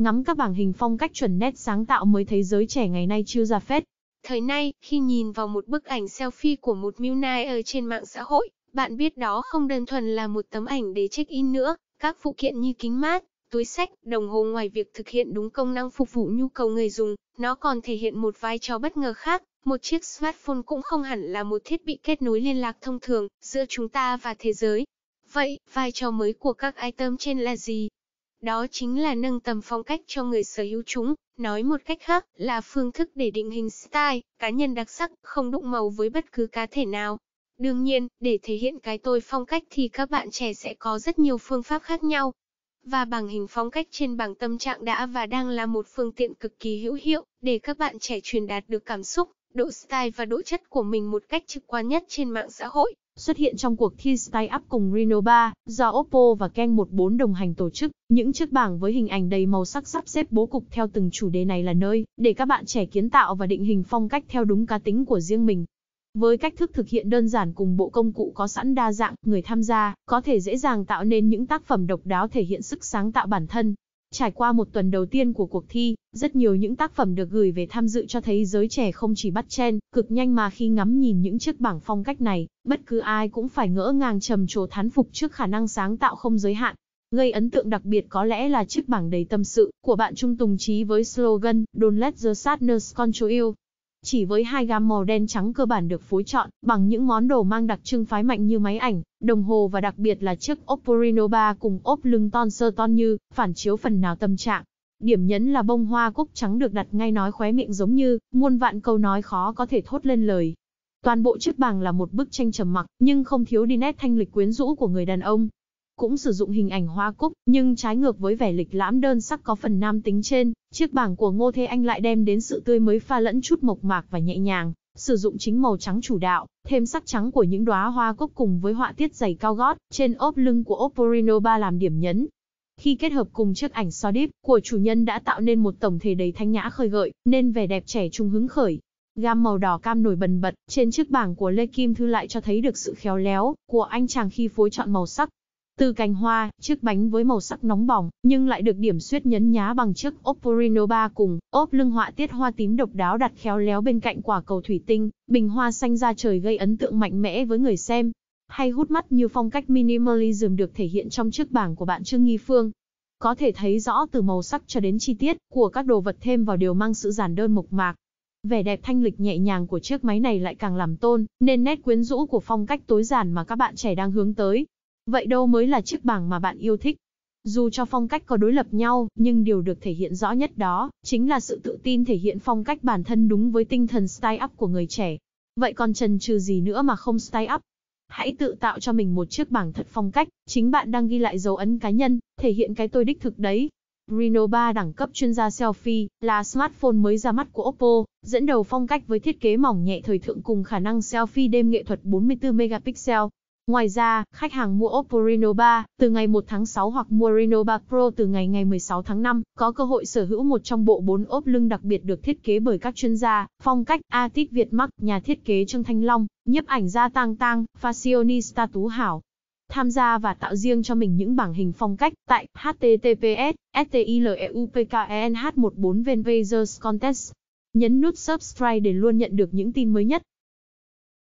ngắm các bảng hình phong cách chuẩn nét sáng tạo mới thấy giới trẻ ngày nay chưa ra phết. Thời nay, khi nhìn vào một bức ảnh selfie của một millionaire trên mạng xã hội, bạn biết đó không đơn thuần là một tấm ảnh để check-in nữa, các phụ kiện như kính mát, túi sách, đồng hồ ngoài việc thực hiện đúng công năng phục vụ nhu cầu người dùng, nó còn thể hiện một vai trò bất ngờ khác. Một chiếc smartphone cũng không hẳn là một thiết bị kết nối liên lạc thông thường giữa chúng ta và thế giới. Vậy, vai trò mới của các item trên là gì? Đó chính là nâng tầm phong cách cho người sở hữu chúng, nói một cách khác là phương thức để định hình style, cá nhân đặc sắc, không đụng màu với bất cứ cá thể nào. Đương nhiên, để thể hiện cái tôi phong cách thì các bạn trẻ sẽ có rất nhiều phương pháp khác nhau. Và bảng hình phong cách trên bảng tâm trạng đã và đang là một phương tiện cực kỳ hữu hiệu để các bạn trẻ truyền đạt được cảm xúc, độ style và độ chất của mình một cách trực quan nhất trên mạng xã hội xuất hiện trong cuộc thi Style Up cùng Reno 3, do Oppo và Ken 14 đồng hành tổ chức. Những chiếc bảng với hình ảnh đầy màu sắc sắp xếp bố cục theo từng chủ đề này là nơi để các bạn trẻ kiến tạo và định hình phong cách theo đúng cá tính của riêng mình. Với cách thức thực hiện đơn giản cùng bộ công cụ có sẵn đa dạng, người tham gia có thể dễ dàng tạo nên những tác phẩm độc đáo thể hiện sức sáng tạo bản thân. Trải qua một tuần đầu tiên của cuộc thi, rất nhiều những tác phẩm được gửi về tham dự cho thấy giới trẻ không chỉ bắt chen, cực nhanh mà khi ngắm nhìn những chiếc bảng phong cách này, bất cứ ai cũng phải ngỡ ngàng trầm trồ thán phục trước khả năng sáng tạo không giới hạn. Gây ấn tượng đặc biệt có lẽ là chiếc bảng đầy tâm sự của bạn Trung Tùng Trí với slogan Don't let the sadness control you. Chỉ với hai gam màu đen trắng cơ bản được phối chọn, bằng những món đồ mang đặc trưng phái mạnh như máy ảnh, đồng hồ và đặc biệt là chiếc Oppo Reno 3 cùng ốp lưng ton sơ ton như, phản chiếu phần nào tâm trạng, Điểm nhấn là bông hoa cúc trắng được đặt ngay nói khóe miệng giống như, muôn vạn câu nói khó có thể thốt lên lời. Toàn bộ chiếc bàng là một bức tranh trầm mặc, nhưng không thiếu đi nét thanh lịch quyến rũ của người đàn ông. Cũng sử dụng hình ảnh hoa cúc, nhưng trái ngược với vẻ lịch lãm đơn sắc có phần nam tính trên, chiếc bảng của Ngô Thế Anh lại đem đến sự tươi mới pha lẫn chút mộc mạc và nhẹ nhàng, sử dụng chính màu trắng chủ đạo, thêm sắc trắng của những đóa hoa cúc cùng với họa tiết dày cao gót trên ốp lưng của Opporino 3 làm điểm nhấn, khi kết hợp cùng chiếc ảnh so đếp của chủ nhân đã tạo nên một tổng thể đầy thanh nhã khơi gợi, nên vẻ đẹp trẻ trung hứng khởi. Gam màu đỏ cam nổi bần bật, trên chiếc bảng của Lê Kim Thư lại cho thấy được sự khéo léo của anh chàng khi phối chọn màu sắc. Từ cành hoa, chiếc bánh với màu sắc nóng bỏng, nhưng lại được điểm xuyết nhấn nhá bằng chiếc Oporino 3 cùng, ốp lưng họa tiết hoa tím độc đáo đặt khéo léo bên cạnh quả cầu thủy tinh, bình hoa xanh ra trời gây ấn tượng mạnh mẽ với người xem hay hút mắt như phong cách minimalism được thể hiện trong chiếc bảng của bạn Trương Nghi Phương. Có thể thấy rõ từ màu sắc cho đến chi tiết của các đồ vật thêm vào đều mang sự giản đơn mộc mạc. Vẻ đẹp thanh lịch nhẹ nhàng của chiếc máy này lại càng làm tôn nên nét quyến rũ của phong cách tối giản mà các bạn trẻ đang hướng tới. Vậy đâu mới là chiếc bảng mà bạn yêu thích? Dù cho phong cách có đối lập nhau, nhưng điều được thể hiện rõ nhất đó chính là sự tự tin thể hiện phong cách bản thân đúng với tinh thần style up của người trẻ. Vậy còn chần chừ gì nữa mà không style up? Hãy tự tạo cho mình một chiếc bảng thật phong cách, chính bạn đang ghi lại dấu ấn cá nhân, thể hiện cái tôi đích thực đấy. Reno 3 đẳng cấp chuyên gia selfie là smartphone mới ra mắt của Oppo, dẫn đầu phong cách với thiết kế mỏng nhẹ thời thượng cùng khả năng selfie đêm nghệ thuật 44 megapixel. Ngoài ra, khách hàng mua Oppo Reno 3 từ ngày 1 tháng 6 hoặc mua Reno 3 Pro từ ngày ngày 16 tháng 5 có cơ hội sở hữu một trong bộ 4 ốp lưng đặc biệt được thiết kế bởi các chuyên gia, phong cách Artic Việt Mắc, nhà thiết kế Trương Thanh Long, nhấp ảnh gia Tang Tang, fashionista Tú Hảo. Tham gia và tạo riêng cho mình những bảng hình phong cách tại https stileupknh e 14 venvazers contest. Nhấn nút subscribe để luôn nhận được những tin mới nhất.